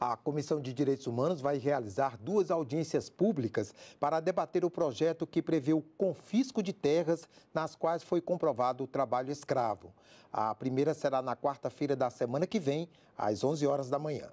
A Comissão de Direitos Humanos vai realizar duas audiências públicas para debater o projeto que prevê o confisco de terras nas quais foi comprovado o trabalho escravo. A primeira será na quarta-feira da semana que vem, às 11 horas da manhã.